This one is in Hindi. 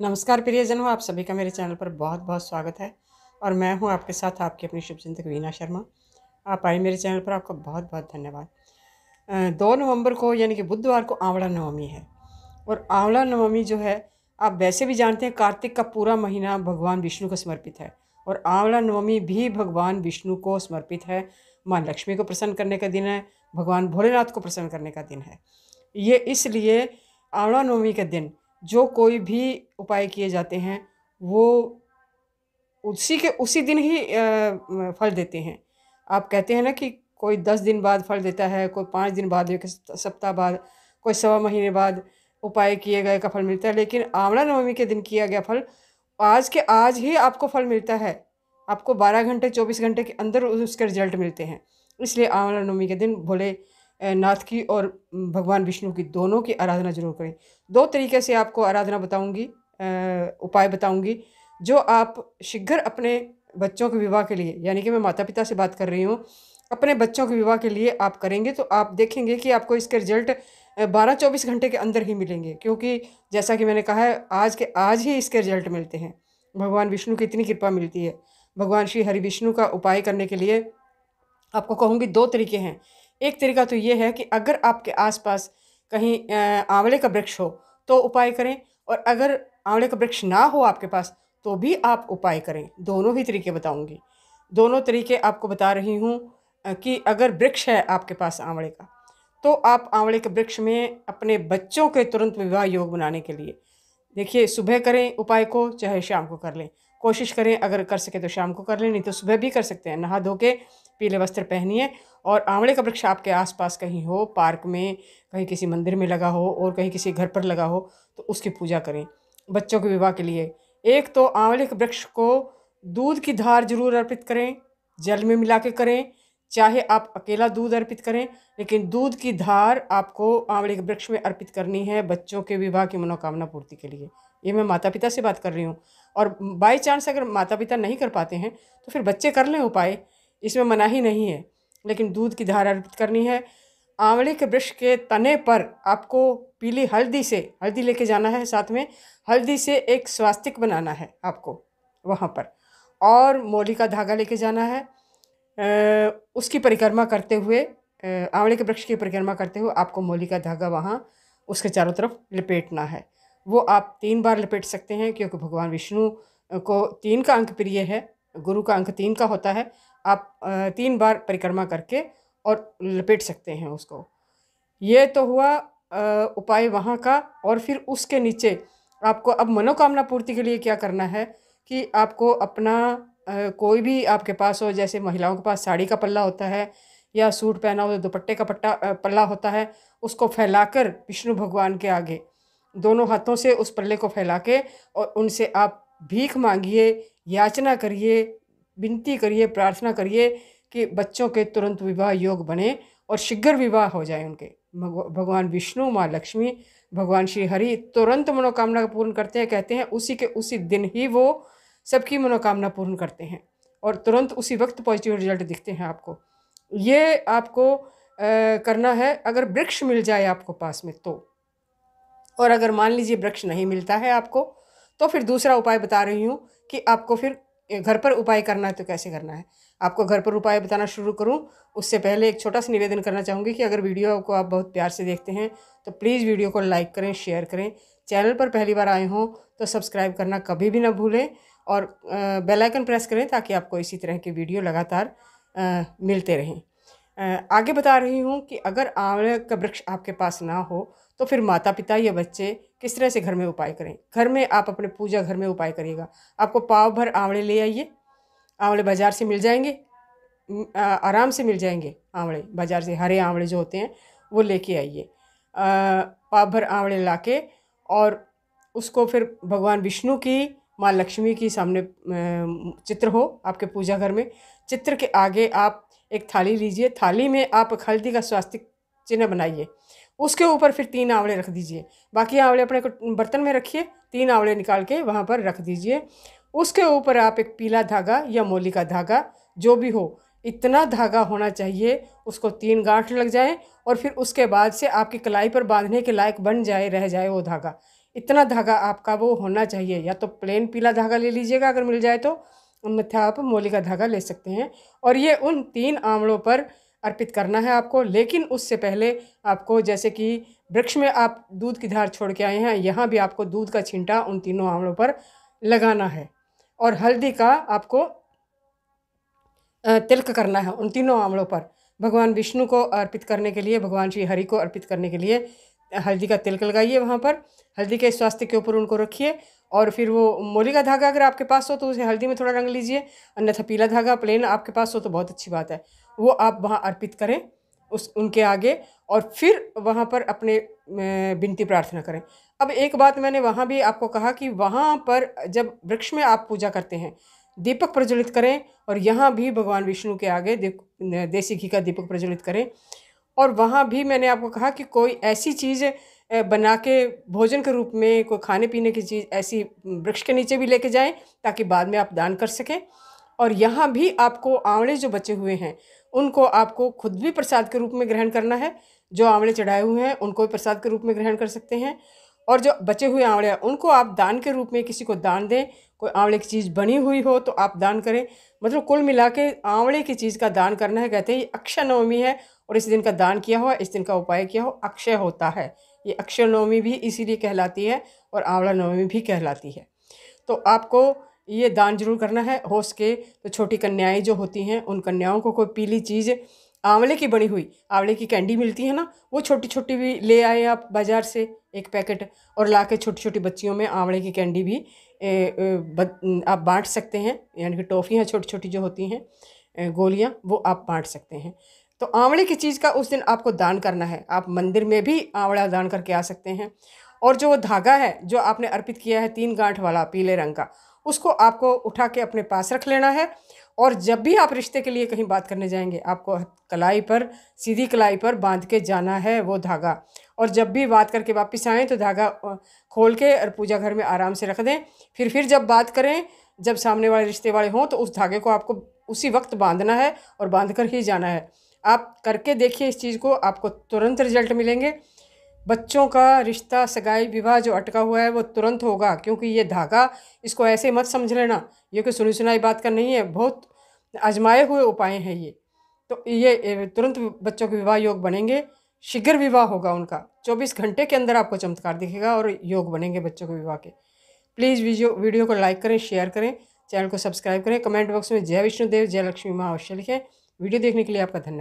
नमस्कार प्रियजनों आप सभी का मेरे चैनल पर बहुत बहुत स्वागत है और मैं हूं आपके साथ आपकी अपनी शुभ चिंतक वीना शर्मा आप आए मेरे चैनल पर आपका बहुत बहुत धन्यवाद दो नवंबर को यानी कि बुधवार को आंवला नवमी है और आंवला नवमी जो है आप वैसे भी जानते हैं कार्तिक का पूरा महीना भगवान विष्णु को समर्पित है और आंवला नवमी भी भगवान विष्णु को समर्पित है माँ लक्ष्मी को प्रसन्न करने का दिन है भगवान भोलेनाथ को प्रसन्न करने का दिन है ये इसलिए आंवला नवमी के दिन जो कोई भी उपाय किए जाते हैं वो उसी के उसी दिन ही फल देते हैं आप कहते हैं ना कि कोई दस दिन बाद फल देता है कोई पाँच दिन बाद एक सप्ताह बाद कोई सवा महीने बाद उपाय किए गए का फल मिलता है लेकिन आंवला नवमी के दिन किया गया फल आज के आज ही आपको फल मिलता है आपको 12 घंटे 24 घंटे के अंदर उसके रिजल्ट मिलते हैं इसलिए आंवला नवमी के दिन भोले नाथ की और भगवान विष्णु की दोनों की आराधना जरूर करें दो तरीके से आपको आराधना बताऊंगी उपाय बताऊंगी जो आप शीघ्र अपने बच्चों के विवाह के लिए यानी कि मैं माता पिता से बात कर रही हूँ अपने बच्चों के विवाह के लिए आप करेंगे तो आप देखेंगे कि आपको इसके रिजल्ट बारह चौबीस घंटे के अंदर ही मिलेंगे क्योंकि जैसा कि मैंने कहा है आज के आज ही इसके रिजल्ट मिलते हैं भगवान विष्णु की इतनी कृपा मिलती है भगवान श्री हरि विष्णु का उपाय करने के लिए आपको कहूँगी दो तरीके हैं एक तरीका तो ये है कि अगर आपके आसपास कहीं आंवले का वृक्ष हो तो उपाय करें और अगर आंवले का वृक्ष ना हो आपके पास तो भी आप उपाय करें दोनों ही तरीके बताऊंगी दोनों तरीके आपको बता रही हूँ कि अगर वृक्ष है आपके पास आंवले का तो आप आंवले के वृक्ष में अपने बच्चों के तुरंत विवाह योग बनाने के लिए देखिए सुबह करें उपाय को चाहे शाम को कर लें कोशिश करें अगर कर सके तो शाम को कर लें नहीं तो सुबह भी कर सकते हैं नहा धो के पीले वस्त्र पहनिए और आंवले का वृक्ष आपके आसपास कहीं हो पार्क में कहीं किसी मंदिर में लगा हो और कहीं किसी घर पर लगा हो तो उसकी पूजा करें बच्चों के विवाह के लिए एक तो आंवले के वृक्ष को दूध की धार जरूर अर्पित करें जल में मिला के करें चाहे आप अकेला दूध अर्पित करें लेकिन दूध की धार आपको आंवले के वृक्ष में अर्पित करनी है बच्चों के विवाह की मनोकामना पूर्ति के लिए ये मैं माता पिता से बात कर रही हूँ और बाई चांस अगर माता पिता नहीं कर पाते हैं तो फिर बच्चे कर लें उपाय इसमें मनाही नहीं है लेकिन दूध की धार अर्पित करनी है आंवले के वृक्ष के तने पर आपको पीली हल्दी से हल्दी लेके जाना है साथ में हल्दी से एक स्वास्तिक बनाना है आपको वहाँ पर और मोली का धागा लेके जाना है उसकी परिक्रमा करते हुए आंवले के वृक्ष की परिक्रमा करते हुए आपको मोली का धागा वहाँ उसके चारों तरफ लपेटना है वो आप तीन बार लपेट सकते हैं क्योंकि भगवान विष्णु को तीन का अंक प्रिय है गुरु का अंक तीन का होता है आप तीन बार परिक्रमा करके और लपेट सकते हैं उसको ये तो हुआ उपाय वहाँ का और फिर उसके नीचे आपको अब मनोकामना पूर्ति के लिए क्या करना है कि आपको अपना कोई भी आपके पास हो जैसे महिलाओं के पास साड़ी का पल्ला होता है या सूट पहना हो तो दुपट्टे का पट्टा पल्ला होता है उसको फैलाकर विष्णु भगवान के आगे दोनों हाथों से उस पल्ले को फैला के और उनसे आप भीख मांगिए याचना करिए विनती करिए प्रार्थना करिए कि बच्चों के तुरंत विवाह योग बने और शीघ्र विवाह हो जाए उनके भगवान विष्णु माँ लक्ष्मी भगवान श्री हरि तुरंत मनोकामना पूर्ण करते हैं कहते हैं उसी के उसी दिन ही वो सबकी मनोकामना पूर्ण करते हैं और तुरंत उसी वक्त पॉजिटिव रिजल्ट दिखते हैं आपको ये आपको आ, करना है अगर वृक्ष मिल जाए आपको पास में तो और अगर मान लीजिए वृक्ष नहीं मिलता है आपको तो फिर दूसरा उपाय बता रही हूँ कि आपको फिर घर पर उपाय करना है तो कैसे करना है आपको घर पर उपाय बताना शुरू करूं उससे पहले एक छोटा सा निवेदन करना चाहूँगी कि अगर वीडियो को आप बहुत प्यार से देखते हैं तो प्लीज़ वीडियो को लाइक करें शेयर करें चैनल पर पहली बार आए हों तो सब्सक्राइब करना कभी भी ना भूलें और बेल आइकन प्रेस करें ताकि आपको इसी तरह के वीडियो लगातार मिलते रहें आगे बता रही हूँ कि अगर आंवले का वृक्ष आपके पास ना हो तो फिर माता पिता या बच्चे किस तरह से घर में उपाय करें घर में आप अपने पूजा घर में उपाय करिएगा आपको पाव भर आंवले ले आइए आंवले बाज़ार से मिल जाएंगे आराम से मिल जाएंगे आंवले बाज़ार से हरे आंवले जो होते हैं वो लेके आइए पाव भर आंवले ला के और उसको फिर भगवान विष्णु की माँ लक्ष्मी की सामने चित्र हो आपके पूजा घर में चित्र के आगे आप एक थाली लीजिए थाली में आप हल्दी का स्वास्थ्य चिन्ह बनाइए उसके ऊपर फिर तीन आंवले रख दीजिए बाकी आंवले अपने को बर्तन में रखिए तीन आंवले निकाल के वहाँ पर रख दीजिए उसके ऊपर आप एक पीला धागा या मोली का धागा जो भी हो इतना धागा होना चाहिए उसको तीन गांठ लग जाए और फिर उसके बाद से आपकी कलाई पर बांधने के लायक बन जाए रह जाए वो धागा इतना धागा आपका वो होना चाहिए या तो प्लेन पीला धागा ले लीजिएगा अगर मिल जाए तो अन्यथा आप मोली का धागा ले सकते हैं और ये उन तीन आंवड़ों पर अर्पित करना है आपको लेकिन उससे पहले आपको जैसे कि वृक्ष में आप दूध की धार छोड़ के आए हैं यहाँ भी आपको दूध का छींटा उन तीनों आंवड़ों पर लगाना है और हल्दी का आपको तिलक करना है उन तीनों आंवड़ों पर भगवान विष्णु को अर्पित करने के लिए भगवान श्री हरि को अर्पित करने के लिए हल्दी का तिलक लगाइए वहाँ पर हल्दी के स्वास्थ्य के ऊपर उनको रखिए और फिर वो मोली का धागा अगर आपके पास हो तो उसे हल्दी में थोड़ा रंग लीजिए अन्यथा पीला धागा प्लेन आपके पास हो तो बहुत अच्छी बात है वो आप वहाँ अर्पित करें उस उनके आगे और फिर वहाँ पर अपने विनती प्रार्थना करें अब एक बात मैंने वहाँ भी आपको कहा कि वहाँ पर जब वृक्ष में आप पूजा करते हैं दीपक प्रज्वलित करें और यहाँ भी भगवान विष्णु के आगे देसी घी का दीपक प्रज्वलित करें और वहाँ भी मैंने आपको कहा कि कोई ऐसी चीज़ बना के भोजन के रूप में कोई खाने पीने की चीज़ ऐसी वृक्ष के नीचे भी लेके जाएं ताकि बाद में आप दान कर सकें और यहाँ भी आपको आंवड़े जो बचे हुए हैं उनको आपको खुद भी प्रसाद के रूप में ग्रहण करना है जो आंवड़े चढ़ाए हुए हैं उनको भी प्रसाद के रूप में ग्रहण कर सकते हैं और जो बचे हुए आंवले हैं उनको आप दान के रूप में किसी को दान दें कोई आंवले की चीज़ बनी हुई हो तो आप दान करें मतलब कुल मिला के आंवले की चीज़ का दान करना है कहते हैं ये अक्षय नवमी है और इस दिन का दान किया हुआ इस दिन का उपाय किया हो अक्षय होता है ये अक्षय नवमी भी इसीलिए कहलाती है और आंवला नवमी भी कहलाती है तो आपको ये दान जरूर करना है हो सके तो छोटी कन्याएँ जो होती हैं उन कन्याओं को कोई पीली चीज़ आंवले की बनी हुई आंवले की कैंडी मिलती है ना वो छोटी छोटी भी ले आए आप बाज़ार से एक पैकेट और ला के छोटी छोटी बच्चियों में आंवले की कैंडी भी ए, ए, ब, आप बांट सकते हैं यानी कि टॉफ़ियाँ छोटी छोटी जो होती हैं गोलियाँ वो आप बांट सकते हैं तो आंवले की चीज़ का उस दिन आपको दान करना है आप मंदिर में भी आंवला दान करके आ सकते हैं और जो वो धागा है जो आपने अर्पित किया है तीन गांठ वाला पीले रंग का उसको आपको उठा के अपने पास रख लेना है और जब भी आप रिश्ते के लिए कहीं बात करने जाएंगे आपको कलाई पर सीधी कलाई पर बांध के जाना है वो धागा और जब भी बात करके वापस आएँ तो धागा खोल के और पूजा घर में आराम से रख दें फिर फिर जब बात करें जब सामने वाले रिश्ते वाले हों तो उस धागे को आपको उसी वक्त बांधना है और बांध कर ही जाना है आप करके देखिए इस चीज़ को आपको तुरंत रिजल्ट मिलेंगे बच्चों का रिश्ता सगाई विवाह जो अटका हुआ है वो तुरंत होगा क्योंकि ये धागा इसको ऐसे मत समझ लेना ये कोई सुनी सुनाई बात का नहीं है बहुत आजमाए हुए उपाय हैं ये तो ये तुरंत बच्चों के विवाह योग बनेंगे शीघ्र विवाह होगा उनका 24 घंटे के अंदर आपको चमत्कार दिखेगा और योग बनेंगे बच्चों के विवाह के प्लीज़ वीडियो वीडियो को लाइक करें शेयर करें चैनल को सब्सक्राइब करें कमेंट बॉक्स में जय विष्णुदेव जय लक्ष्मी माँ अवश्य लिखें वीडियो देखने के लिए आपका धन्यवाद